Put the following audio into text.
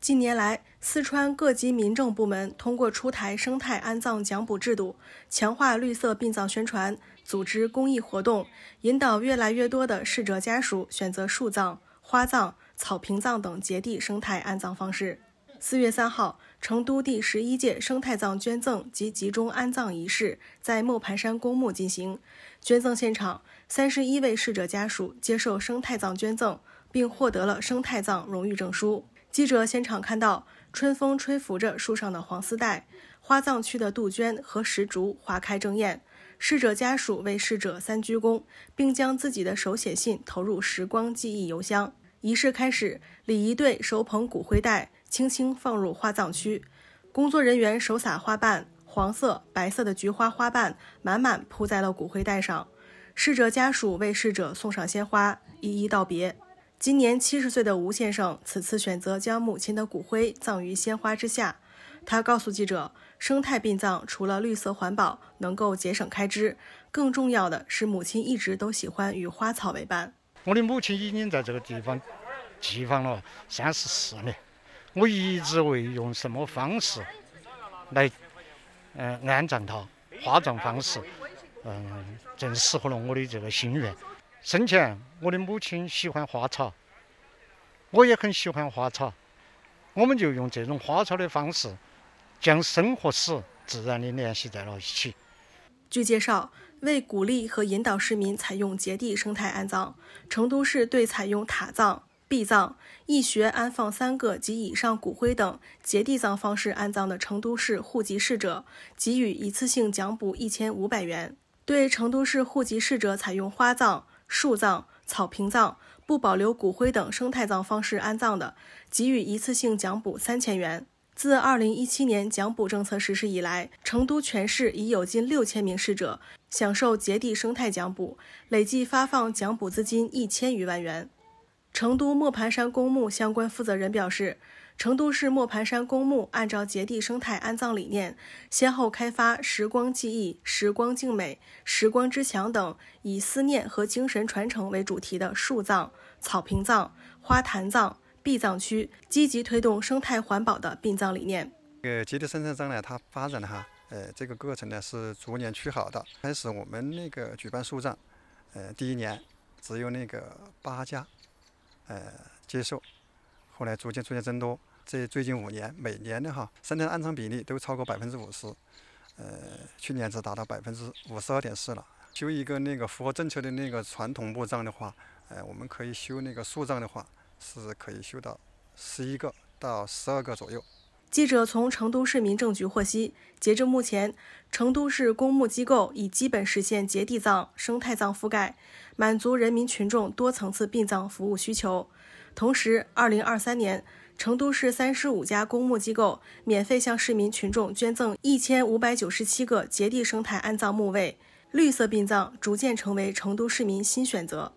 近年来，四川各级民政部门通过出台生态安葬奖补制度，强化绿色殡葬宣传，组织公益活动，引导越来越多的逝者家属选择树葬、花葬、草坪葬等节地生态安葬方式。四月三号，成都第十一届生态葬捐赠及集中安葬仪式在磨盘山公墓进行。捐赠现场，三十一位逝者家属接受生态葬捐赠，并获得了生态葬荣誉证书。记者现场看到，春风吹拂着树上的黄丝带，花葬区的杜鹃和石竹花开正艳。逝者家属为逝者三鞠躬，并将自己的手写信投入时光记忆邮箱。仪式开始，礼仪队手捧骨灰袋，轻轻放入花葬区。工作人员手撒花瓣，黄色、白色的菊花花瓣满满铺在了骨灰袋上。逝者家属为逝者送上鲜花，一一道别。今年七十岁的吴先生此次选择将母亲的骨灰葬于鲜花之下。他告诉记者：“生态殡葬除了绿色环保，能够节省开支，更重要的是母亲一直都喜欢与花草为伴。”我的母亲已经在这个地方寄放了三十四年，我一直为用什么方式来，嗯，安葬她，花葬方式，嗯，正适合了我的这个心愿。生前，我的母亲喜欢花草，我也很喜欢花草，我们就用这种花草的方式，将生和死自然地联系在了一起。据介绍，为鼓励和引导市民采用节地生态安葬，成都市对采用塔葬、壁葬、义穴安放三个及以上骨灰等节地葬方式安葬的成都市户籍逝者，给予一次性奖补一千五百元；对成都市户籍逝者采用花葬，树葬、草坪葬、不保留骨灰等生态葬方式安葬的，给予一次性奖补三千元。自二零一七年奖补政策实施以来，成都全市已有近六千名逝者享受节地生态奖补，累计发放奖补资金一千余万元。成都磨盘山公墓相关负责人表示，成都市磨盘山公墓按照节地生态安葬理念，先后开发“时光记忆”“时光静美”“时光之墙”等以思念和精神传承为主题的树葬、草坪葬、花坛葬、壁葬区，积极推动生态环保的殡葬理念。这个节地生态葬呢，它发展的哈，呃，这个过程呢是逐年趋好的。开始我们那个举办树葬，呃，第一年只有那个八家。呃，接受，后来逐渐逐渐增多。这最近五年，每年的哈，生态安装比例都超过百分之五十。呃，去年只达到百分之五十二点四了。修一个那个符合政策的那个传统墓葬的话，呃，我们可以修那个树葬的话，是可以修到十一个到十二个左右。记者从成都市民政局获悉，截至目前，成都市公墓机构已基本实现节地葬、生态葬覆盖，满足人民群众多层次殡葬服务需求。同时，二零二三年，成都市三十五家公墓机构免费向市民群众捐赠一千五百九十七个节地生态安葬墓位，绿色殡葬逐渐成为成都市民新选择。